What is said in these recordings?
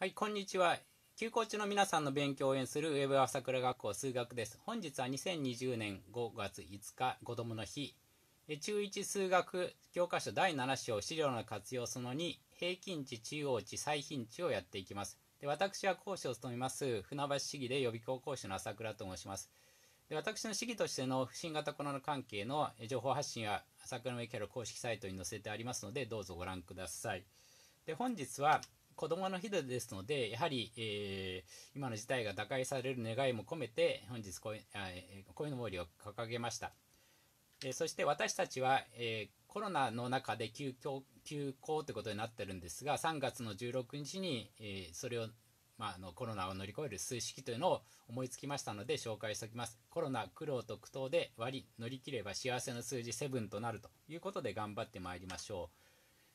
はい、こんにちは。休校中の皆さんの勉強を応援するウェブ朝倉学校数学です。本日は2020年5月5日、子供の日。中1数学教科書第7章資料の活用その2、平均値、中央値、最頻値をやっていきます。で私は講師を務めます、船橋市議で予備校講師の朝倉と申します。で私の市議としての新型コロナ関係の情報発信は朝倉のキャラ公式サイトに載せてありますので、どうぞご覧ください。で本日は子供の日ですので、やはり、えー、今の事態が打開される願いも込めて、本日こう、えこういうのりを掲げました。えー、そして私たちは、えー、コロナの中で休校休校ということになってるんですが、3月の16日に、えそれを、まあ、あのコロナを乗り越える数式というのを思いつきましたので紹介しておきます。コロナ苦労と苦闘で割り乗り切れば幸せの数字7となるということで頑張ってまいりましょう。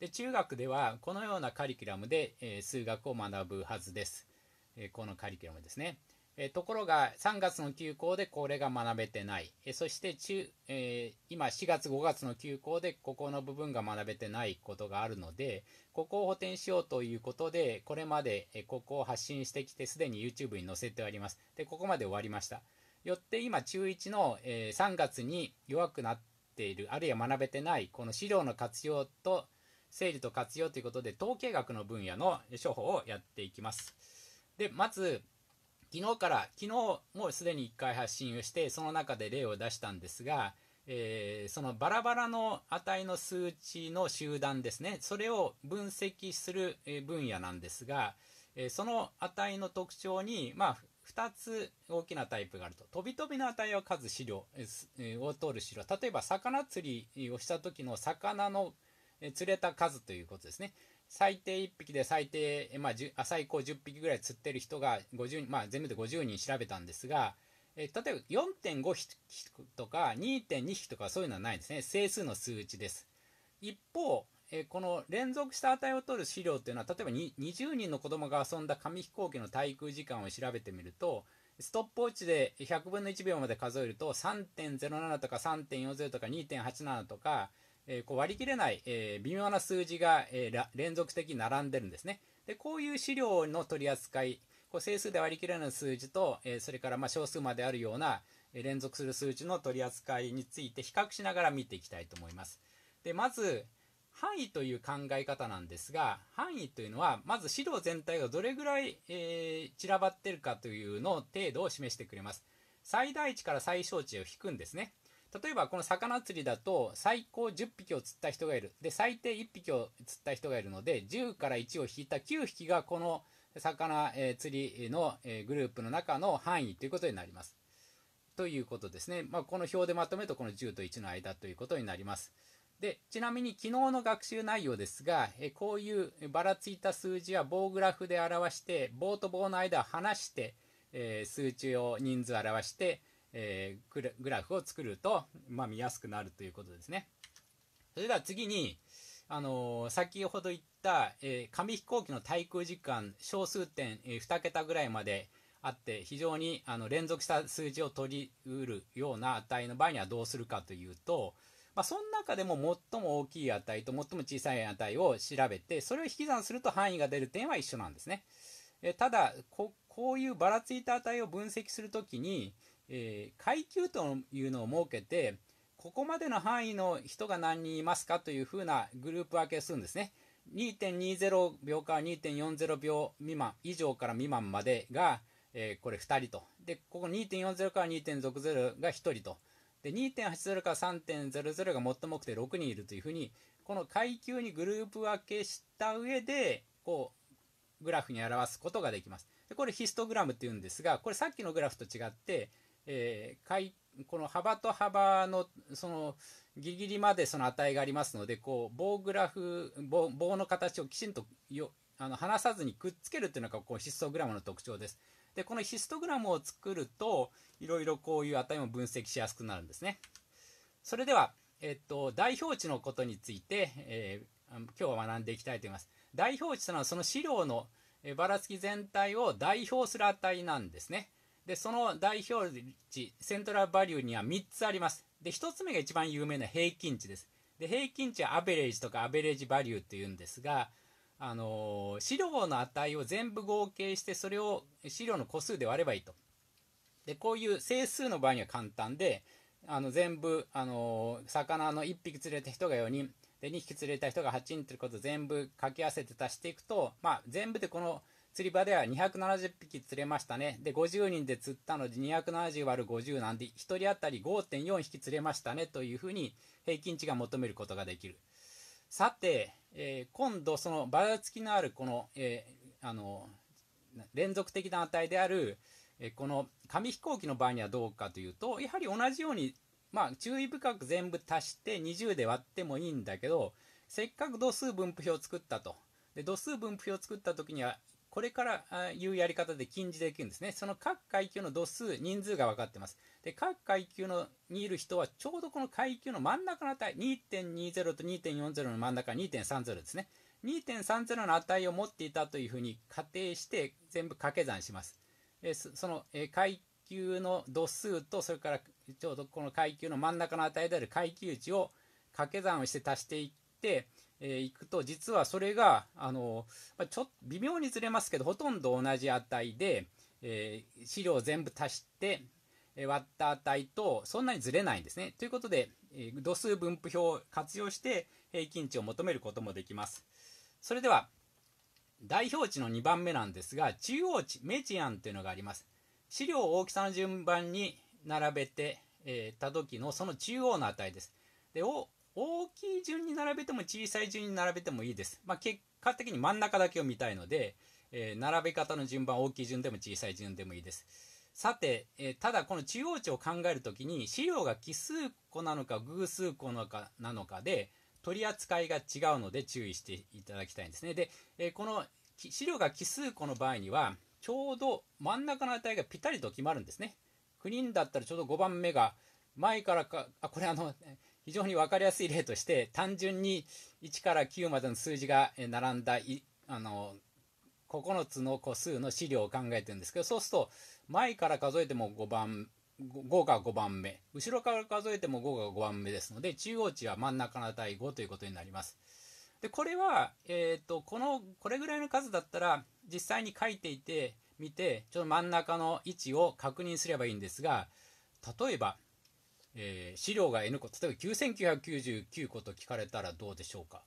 で中学ではこのようなカリキュラムで、え数学を学ぶはずです、えこのカリキュラムですね、えところが3月の休校でこれが学べてない、えそして中、え今4月5月の休校でここの部分が学べてないことがあるのでここを補填しようということでこれまで、えここを発信してきてすでに YouTube に載せてありますでここまで終わりましたよって今中1の、え3月に弱くなっているあるいは学べてないこの資料の活用と整理と活用ということで統計学の分野の処方をやっていきますでまず昨日から昨日もうすでに1回発信をしてその中で例を出したんですが、えー、そのバラバラの値の数値の集団ですねそれを分析する分野なんですが、えその値の特徴に、まあ、2つ大きなタイプがあると飛び飛びの値を数資料を取る資料例えば魚釣りをした時の魚のえ釣れた数ということですね。最低1匹で最低、まあ、最高10匹ぐらい釣ってる人が5まあ、全部で50人調べたんですが、え例えば4.5匹とか2.2匹とかそういうのはないですね。整数の数値です。一方、えこの連続した値を取る資料というのは、例えば20人の子供が遊んだ紙飛行機の滞空時間を調べてみると、ストップウォッチで100分の1秒まで数えると3.07とか3.40とか2.87とかえー、こう割り切れない、えー、微妙な数字が、えー、連続的に並んでるんですね。でこういう資料の取り扱い、こう整数で割り切れない数字と、えー、それからま小数まであるような、え連続する数値の取り扱いについて比較しながら見ていきたいと思います。でまず範囲という考え方なんですが範囲というのはまず資料全体がどれぐらい、えー、散らばってるかというの程度を示してくれます最大値から最小値を引くんですね例えばこの魚釣りだと最高10匹を釣った人がいるで最低1匹を釣った人がいるので10から1を引いた9匹がこの魚、釣りの、えグループの中の範囲ということになります。ということですね、まあ、この表でまとめるとこの10と1の間ということになります。でちなみに昨日の学習内容ですが、えこういうばらついた数字は棒グラフで表して棒と棒の間を離して、え数値を人数を表してえー、グラフを作ると、まあ、見やすくなるということですね。それでは次に、あのー、先ほど言った、えー、紙飛行機の滞空時間小数点、えー、2桁ぐらいまであって非常にあの連続した数字を取りうるような値の場合にはどうするかというと、まあ、その中でも最も大きい値と最も小さい値を調べてそれを引き算すると範囲が出る点は一緒なんですね。えただこういうばらついた値を分析するときに、えー、階級というのを設けて、ここまでの範囲の人が何人いますかというふうなグループ分けするんですね。2.20秒から2.40秒未満、以上から未満までが、えー、これ2人と。で、ここ2.40から2.60が1人と。で、2.80から3.00が最も多くて6人いるというふうに、この階級にグループ分けした上で、こう、グラフに表すことができます。でこれヒストグラムって言うんですが、これさっきのグラフと違って、えー、この幅と幅のそのギリギリまでその値がありますのでこう棒グラフ棒の形をきちんとよあの離さずにくっつけるっていうのがこうヒストグラムの特徴です。でこのヒストグラムを作るといろいろこういう値も分析しやすくなるんですね。それでは、えっと、代表値のことについて、えー、今日は学んでいきたいと思います。代表値というのはその資料のばらつき全体を代表する値なんですね。で、その代表値、セントラルバリューには3つあります。で、1つ目が一番有名な平均値です。で、平均値はアベレージとかアベレージバリューっていうんですが、あのー、資料の値を全部合計して、それを資料の個数で割ればいいと。で、こういう整数の場合には簡単で、あの、全部、あのー、魚の1匹釣れた人が4人、で、2匹釣れた人が8人ということを全部掛け合わせて足していくと、まあ、全部でこの、釣り場では270匹釣れましたね。で、50人で釣ったので270割る50なんで、1人当たり5.4匹釣れましたねというふうに平均値が求めることができる。さて、えー、今度そのばらつきのあるこの、えー、あの、連続的な値である、えー、この紙飛行機の場合にはどうかというと、やはり同じように、まあ、注意深く全部足して20で割ってもいいんだけど、せっかく度数分布表を作ったと。で度数分布表を作った時にはこれからいうやり方で禁じできるんですね。その各階級の度数、人数が分かってます。で、各階級のにいる人は、ちょうどこの階級の真ん中の値、2.20と2.40の真ん中、2.30ですね。2.30の値を持っていたというふうに仮定して、全部掛け算します。でその、え階級の度数と、それからちょうどこの階級の真ん中の値である階級値を掛け算をして足していって、えー、いくと実はそれがあの、まちょっと微妙にずれますけどほとんど同じ値で、えー、資料を全部足して、え割った値とそんなにずれないんですね。ということで、え度数分布表を活用して平均値を求めることもできます。それでは代表値の2番目なんですが中央値メチアンというのがあります。資料を大きさの順番に並べてえた時のその中央の値です。で大きい順に並べても小さい順に並べてもいいです。まあ、結果的に真ん中だけを見たいので、えー、並べ方の順番大きい順でも小さい順でもいいです。さて、えー、ただこの中央値を考えるときに資料が奇数個なのか偶数個なのかなのかで取り扱いが違うので注意していただきたいんですね。で、えー、この資料が奇数個の場合にはちょうど真ん中の値がぴったりと決まるんですね。9人だったらちょうど5番目が前からか、あ、これあの、非常に分かりやすい例として単純に1から9までの数字が並んだいあの9つの個数の資料を考えてるんですけどそうすると前から数えても5番5が5番目後ろから数えても5が5番目ですので中央値は真ん中の値5ということになります。でこれは、えーと、とこのこれぐらいの数だったら実際に書いていて見てちょっと真ん中の位置を確認すればいいんですが例えばえー、資料が N 個、例えば9999個と聞かれたらどうでしょうか。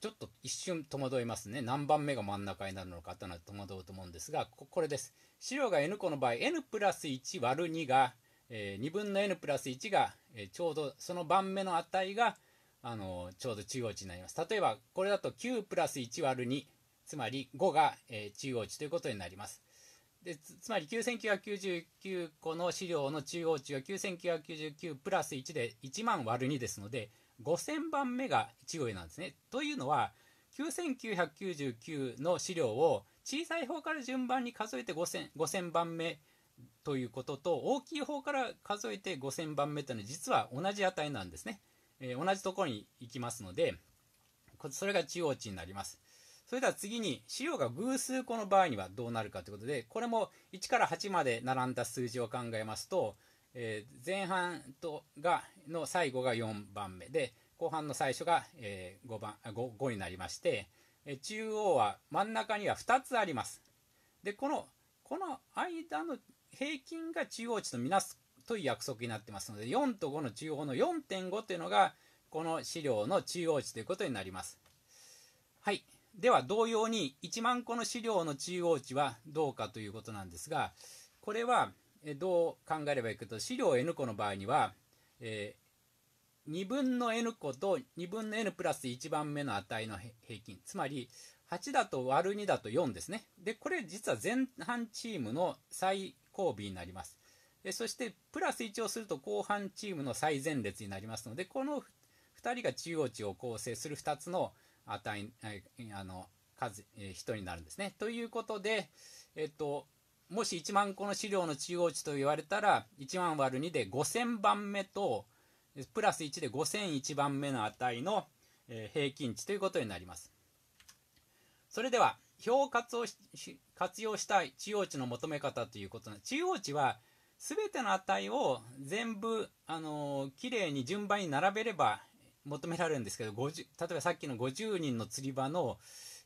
ちょっと一瞬戸惑いますね。何番目が真ん中になるのかというのは戸惑うと思うんですが、これです。資料が N 個の場合、N プラス1割る2が、えー、2分の N プラス1が、えー、ちょうどその番目の値が、あのー、ちょうど中央値になります。例えば、これだと9プラス1割る2、つまり5が、えー、中央値ということになります。でつまり9999個の資料の中央値が9999プラス1で1万割る2ですので5000番目が1上なんですね。というのは9999の資料を小さい方から順番に数えて 5000, 5000番目ということと大きい方から数えて5000番目というのは実は同じ値なんですね。えー、同じところに行きますのでそれが中央値になります。それでは次に資料が偶数個の場合にはどうなるかということでこれも1から8まで並んだ数字を考えますと、えー、前半とがの最後が4番目で後半の最初が、えー、5, 番 5, 5になりまして、え中央は真ん中には2つあります。でこのこの間の平均が中央値とみなすという約束になってますので4と5の中央の4.5というのがこの資料の中央値ということになります。はいでは同様に1万個の資料の中央値はどうかということなんですがこれはどう考えればいいかと資料 n 個の場合には、えー、2分の n 個と2分の n プラス1番目の値の平均つまり8だと割る2だと4ですねでこれ実は前半チームの最後尾になりますそしてプラス1をすると後半チームの最前列になりますのでこの2人が中央値を構成する2つの、値、あの、数、え人になるんですね。ということで、えっ、と、もし1万個の資料の中央値と言われたら、1万割る2で5000番目と、プラス1で5001番目の値の、え平均値ということになります。それでは、表を活用し活用したい中央値の求め方ということな中央値は全ての値を全部、あのー、きれいに順番に並べれば求められるんですけど50例えばさっきの50人の釣り場の、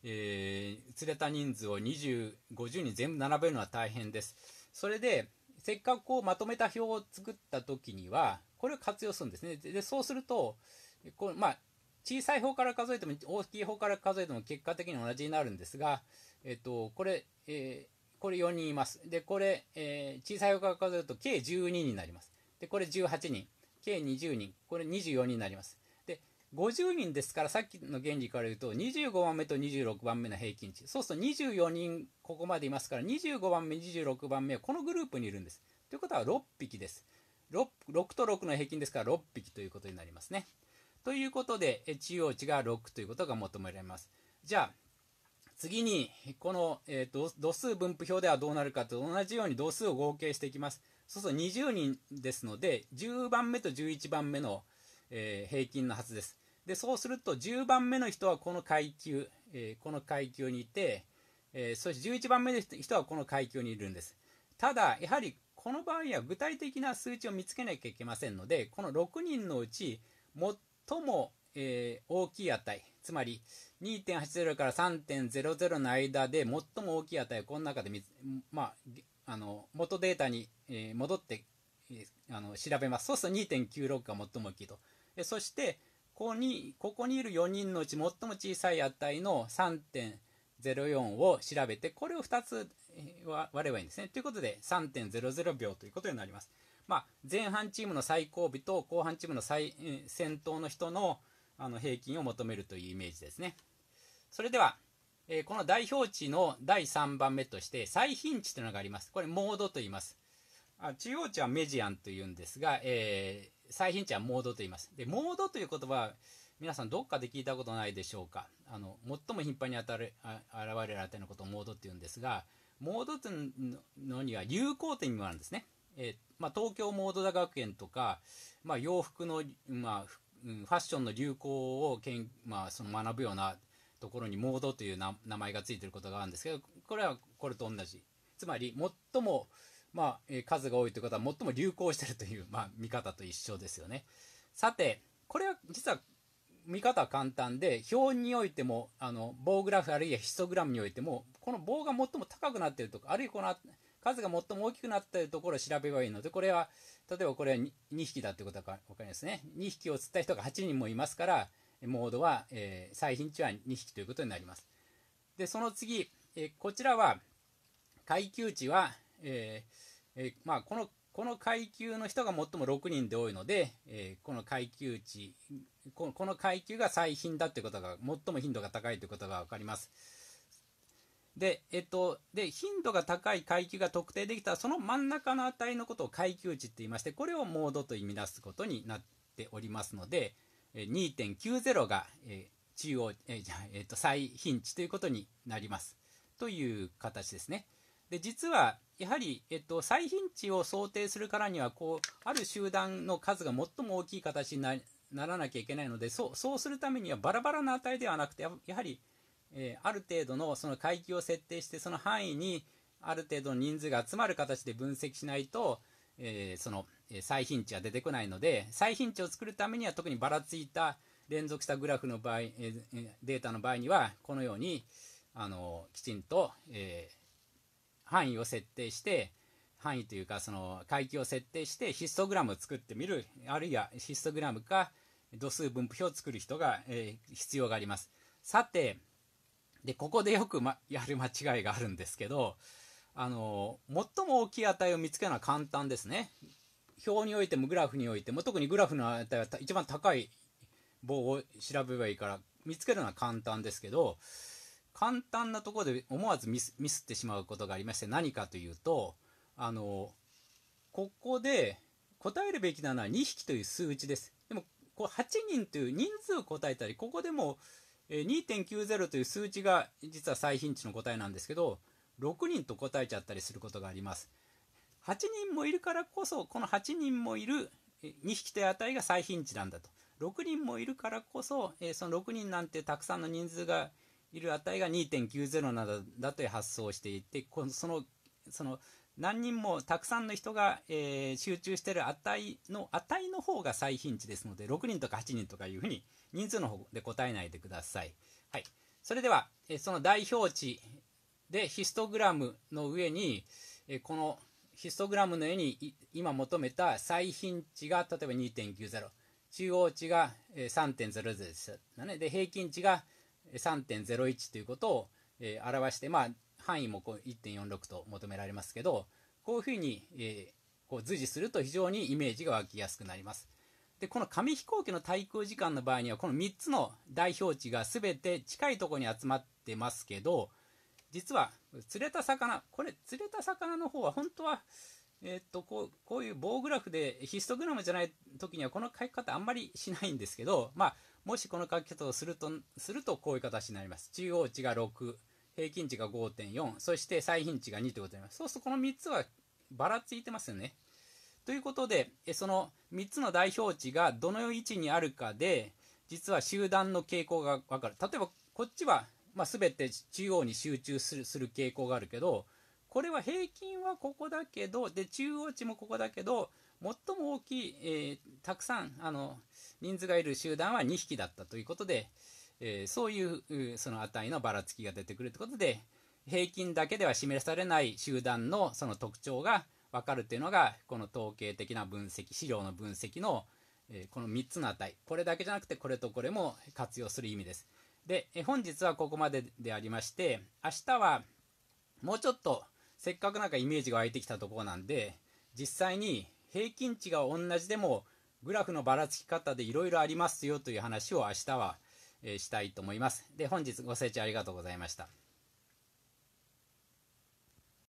えー、釣れた人数を5 0人全部並べるのは大変です。それでせっかくこうまとめた表を作った時にはこれを活用するんですね。でそうするとこう、まあ、小さい方から数えても大きい方から数えても結果的に同じになるんですが、えっと、これ、えー、これ4人います。で、これ、えー、小さい方から数えると計12人になります。で、これ18人、計20人、これ24人になります。50人ですからさっきの原理から言うと25番目と26番目の平均値そうすると24人ここまでいますから25番目26番目はこのグループにいるんですということは6匹です 6, 6と6の平均ですから6匹ということになりますねということで中央値が6ということが求められますじゃあ次にこの、えーと、度数分布表ではどうなるかと同じように度数を合計していきますそうすると20人ですので10番目と11番目の、えー、平均のはずですでそうすると10番目の人はこの階級、えー、この階級にいて、えー、そして11番目の人はこの階級にいるんですただやはりこの場合は具体的な数値を見つけなきゃいけませんのでこの6人のうち最も、えー、大きい値つまり2.80から3.00の間で最も大きい値をこの中でまあ、あの元データに、え戻って、えあの調べますそうすると2.96が最も大きいとそしてここにここにいる4人のうち最も小さい値の3.04を調べてこれを2つ割ればいいんですね。ということで3.00秒ということになります。まあ、前半チームの最後尾と後半チームの最先頭の人のあの平均を求めるというイメージですね。それでは、えー、この代表値の第3番目として最頻値というのがあります。これモードと言います。あ中央値はメジアンというんですが、えー、最貧値はモードと言います。で、モードという言葉は、皆さんどっかで聞いたことないでしょうか。あの、最も頻繁に当たる、あ現れるあのことをモードって言うんですが、モードというのには流行点もあるんですね。えー、まあ、東京モード大学園とか、まあ、洋服の、まあ、ファッションの流行をけん、まあ、その学ぶようなところにモードという名前がついてることがあるんですけど、これはこれと同じ。つまり、最もまあ、えー、数が多いということは最も流行しているという、まあ、見方と一緒ですよね。さて、これは実は見方は簡単で、表においても、あの、棒グラフあるいはヒストグラムにおいても、この棒が最も高くなっているところ、あるいはこの数が最も大きくなっているところを調べればいいので、これは、例えばこれは 2, 2匹だということが分かりますね。2匹を釣った人が8人もいますから、モードは、えー、最頻値は2匹ということになります。で、その次、えー、こちらは、階級値は、えーえー、まあ、このこの階級の人が最も6人で多いので、えー、この階級値この階級が最頻だということが最も頻度が高いということが分かります。で、えっと、で、頻度が高い階級が特定できたら、その真ん中の値のことを階級値って言いまして、これをモードと意味出すことになっておりますので、2.90が、えー、中央、えー、じゃえっ、ー、と、最頻値ということになります。という形ですね。で、実は、やはり、えっと、最頻値を想定するからにはこうある集団の数が最も大きい形にならなきゃいけないのでそうそうするためにはバラバラな値ではなくてやはり、えー、ある程度のその階級を設定してその範囲にある程度の人数が集まる形で分析しないと、えー、その最頻値は出てこないので最頻値を作るためには特にばらついた連続したグラフの場合、えー、データの場合にはこのようにあのきちんと、えー、範囲を設定して範囲というかその階級を設定してヒストグラムを作ってみるあるいはヒストグラムか度数分布表を作る人が、えー、必要がありますさてでここでよく、ま、やる間違いがあるんですけどあの最も大きい値を見つけるのは簡単ですね表においてもグラフにおいても特にグラフの値は一番高い棒を調べればいいから見つけるのは簡単ですけど簡単なところで思わずミスミスってしまうことがありまして何かというとあのここで答えるべきなのは2匹という数値です。でもこう8人という人数を答えたりここでも2.90という数値が実は最頻値の答えなんですけど6人と答えちゃったりすることがあります8人もいるからこそこの8人もいる2匹という値が最頻値なんだと6人もいるからこそその6人なんてたくさんの人数がいる値が2.90などだという発想をしていてこのそのその何人もたくさんの人が、えー、集中している値の値の方が最頻値ですので6人とか8人とかいうふうに人数の方で答えないでください。はい、それでは、えー、その代表値でヒストグラムの上に、えー、このヒストグラムの上に今求めた最頻値が例えば2.90中央値が3.00でした、ね、で平均値が3.01ということを、えー、表して、まあ、範囲も1.46と求められますけど、こういうふうに、えー、こうすると非常にイメージが湧きやすくなります。で、この紙飛行機の滞空時間の場合には、この3つの代表値が全て近いところに集まってますけど、実は釣れた魚、これ釣れた魚の方は本当は、えー、っとこうこういう棒グラフでヒストグラムじゃない時にはこの書き方あんまりしないんですけど、まあ、もしこの書き方をすると、するとこういう形になります。中央値が6、平均値が5.4、そして最頻値が2ということになります。そうするとこの3つはばらついてますよね。ということで、その3つの代表値がどの位置にあるかで、実は集団の傾向がわかる。例えば、こっちは、まあ、全て中央に集中するする傾向があるけど、これは平均はここだけど、で、中央値もここだけど、最も大きい、えー、たくさんあの人数がいる集団は2匹だったということで、えー、そういうその値のばらつきが出てくるということで平均だけでは示されない集団のその特徴が分かるというのがこの統計的な分析資料の分析の、えー、この3つの値これだけじゃなくてこれとこれも活用する意味です。で、えー、本日はここまででありまして明日はもうちょっとせっかくなんかイメージが湧いてきたところなんで実際に平均値が同じでもグラフのばらつき方でいろいろありますよという話を明日は、えしたいと思います。で、本日ご清聴ありがとうございました。